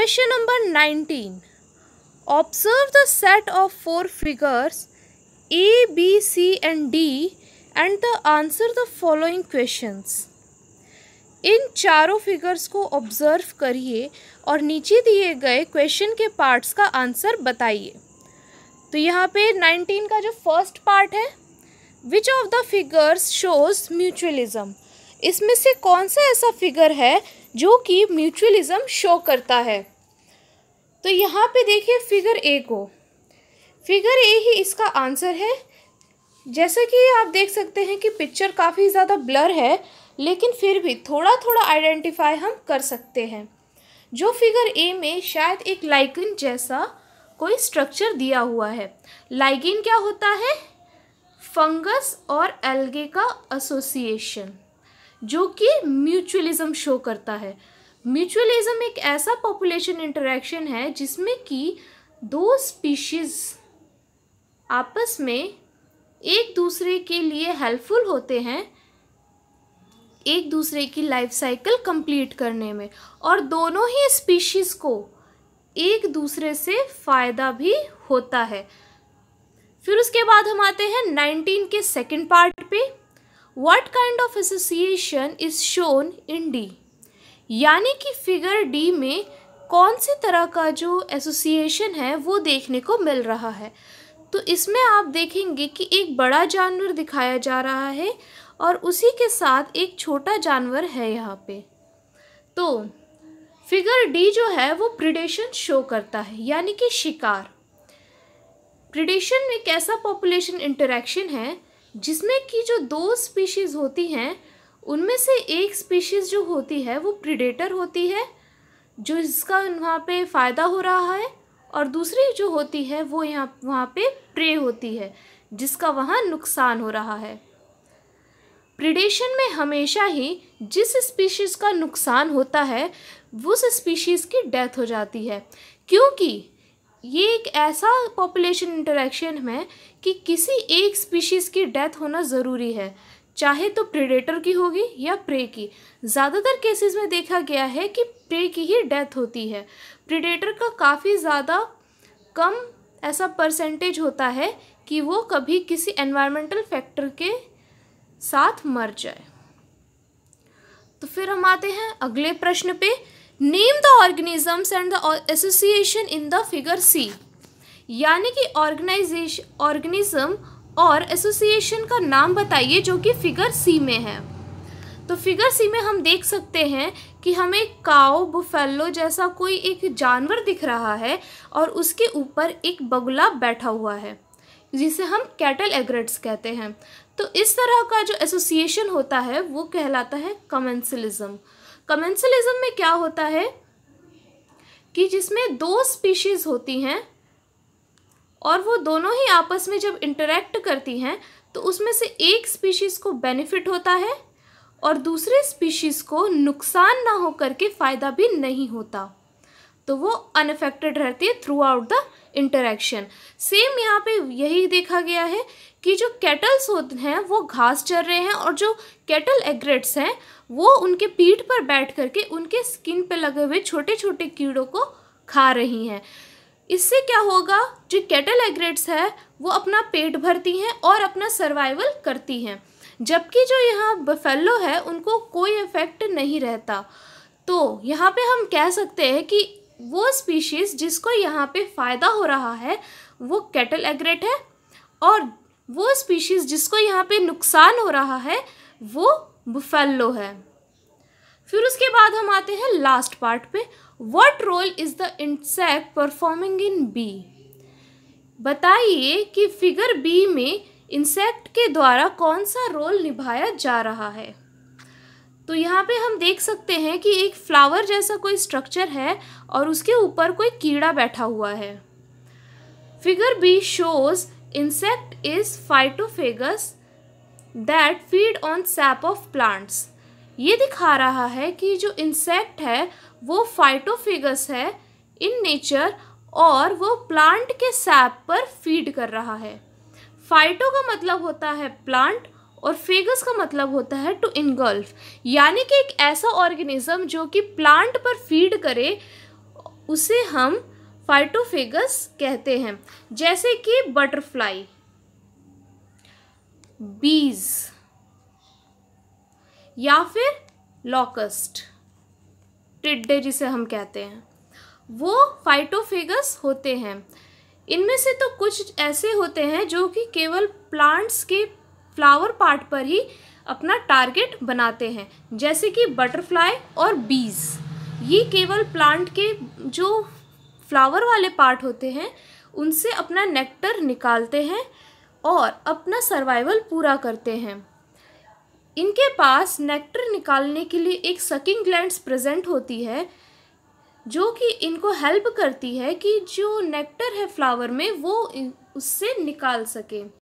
question number nineteen observe the set of four figures A B C and D and the answer the following question इन चारों figures को observe करिए और नीचे दिए गए क्वेश्चन के पार्ट्स का आंसर बताइए तो यहाँ पे नाइनटीन का जो फर्स्ट पार्ट है which of the figures shows mutualism इसमें से कौन सा ऐसा फिगर है जो कि म्यूचुअलिज्म शो करता है तो यहाँ पे देखिए फिगर ए को फिगर ए ही इसका आंसर है जैसे कि आप देख सकते हैं कि पिक्चर काफ़ी ज़्यादा ब्लर है लेकिन फिर भी थोड़ा थोड़ा आइडेंटिफाई हम कर सकते हैं जो फिगर ए में शायद एक लाइकिन जैसा कोई स्ट्रक्चर दिया हुआ है लाइकिन क्या होता है फंगस और एल्गे का एसोसिएशन जो कि म्यूचुअलिज्म शो करता है म्यूचुअलिज्म एक ऐसा पॉपुलेशन इंटरेक्शन है जिसमें कि दो स्पीशीज़ आपस में एक दूसरे के लिए हेल्पफुल होते हैं एक दूसरे की लाइफ साइकिल कंप्लीट करने में और दोनों ही स्पीशीज़ को एक दूसरे से फ़ायदा भी होता है फिर उसके बाद हम आते हैं नाइनटीन के सेकंड पार्ट पे what kind of association is shown in D यानी कि फिगर डी में कौन सी तरह का जो एसोसिएशन है वो देखने को मिल रहा है तो इसमें आप देखेंगे कि एक बड़ा जानवर दिखाया जा रहा है और उसी के साथ एक छोटा जानवर है यहाँ पे तो फिगर डी जो है वो प्रिडेशन शो करता है यानी कि शिकार प्रिडेशन में कैसा पॉपुलेशन इंटरेक्शन है जिसमें कि जो दो स्पीशीज़ होती हैं उनमें से एक स्पीशीज़ जो होती है वो प्रिडेटर होती है जो इसका वहाँ पे फ़ायदा हो रहा है और दूसरी जो होती है वो यहाँ वहाँ पे प्रे होती है जिसका वहाँ नुकसान हो रहा है प्रिडेशन में हमेशा ही जिस स्पीशीज़ का नुकसान होता है उस स्पीशीज़ की डेथ हो जाती है क्योंकि ये एक ऐसा पॉपुलेशन इंटरेक्शन है कि किसी एक स्पीशीज़ की डेथ होना ज़रूरी है चाहे तो प्रेडेटर की होगी या प्रे की ज़्यादातर केसेस में देखा गया है कि प्रे की ही डेथ होती है प्रेडेटर का काफ़ी ज़्यादा कम ऐसा परसेंटेज होता है कि वो कभी किसी एनवायरमेंटल फैक्टर के साथ मर जाए तो फिर हम आते हैं अगले प्रश्न पे name the organisms and the association in the figure C यानी कि ऑर्गेनाइजेशन ऑर्गेनिज्म और एसोसिएशन का नाम बताइए जो कि फिगर सी में है तो फिगर सी में हम देख सकते हैं कि हमें काओ बुफेलो जैसा कोई एक जानवर दिख रहा है और उसके ऊपर एक बगुला बैठा हुआ है जिसे हम कैटल एग्रेट्स कहते हैं तो इस तरह का जो एसोसिएशन होता है वो कहलाता है कमेंसलिज्म कमेंसलिज्म में क्या होता है कि जिसमें दो स्पीशीज़ होती हैं और वो दोनों ही आपस में जब इंटरेक्ट करती हैं तो उसमें से एक स्पीशीज़ को बेनिफिट होता है और दूसरे स्पीशीज़ को नुकसान ना हो करके फ़ायदा भी नहीं होता तो वो अनफेक्टेड रहती है throughout the interaction same यहाँ पे यही देखा गया है कि जो कैटल्स होते हैं वो घास चर रहे हैं और जो कैटल एग्रेट्स हैं वो उनके पीठ पर बैठ करके उनके स्किन पे लगे हुए छोटे छोटे कीड़ों को खा रही हैं इससे क्या होगा जो कैटल एग्रेट्स है वो अपना पेट भरती हैं और अपना सर्वाइवल करती हैं जबकि जो यहाँ बफेलो है उनको कोई इफ़ेक्ट नहीं रहता तो यहाँ पे हम कह सकते हैं कि वो स्पीशीज़ जिसको यहाँ पे फ़ायदा हो रहा है वो कैटल एग्रेट है और वो स्पीशीज़ जिसको यहाँ पे नुकसान हो रहा है वो बुफेलो है फिर उसके बाद हम आते हैं लास्ट पार्ट पे what role is the insect performing in B बताइए कि फिगर बी में इंसेक्ट के द्वारा कौन सा रोल निभाया जा रहा है तो यहाँ पे हम देख सकते हैं कि एक फ्लावर जैसा कोई स्ट्रक्चर है और उसके ऊपर कोई कीड़ा बैठा हुआ है figure B shows insect is phytophagous that feed on sap of plants ये दिखा रहा है कि जो इंसेक्ट है वो phytophagous है इन नेचर और वो प्लांट के सैप पर फीड कर रहा है फाइटो का मतलब होता है प्लांट और फेगस का मतलब होता है टू इनगल्फ यानी कि एक ऐसा ऑर्गेनिज्म जो कि प्लांट पर फीड करे उसे हम फाइटोफेगस कहते हैं जैसे कि बटरफ्लाई बीज या फिर लॉकस्ट टिड्डे जिसे हम कहते हैं वो फाइटोफेगस होते हैं इनमें से तो कुछ ऐसे होते हैं जो कि केवल प्लांट्स के फ्लावर पार्ट पर ही अपना टारगेट बनाते हैं जैसे कि बटरफ्लाई और बीज ये केवल प्लांट के जो फ्लावर वाले पार्ट होते हैं उनसे अपना नेक्टर निकालते हैं और अपना सर्वाइवल पूरा करते हैं इनके पास नेक्टर निकालने के लिए एक सकिंग ग्लैंड्स प्रेजेंट होती है जो कि इनको हेल्प करती है कि जो नेक्टर है फ्लावर में वो उससे निकाल सके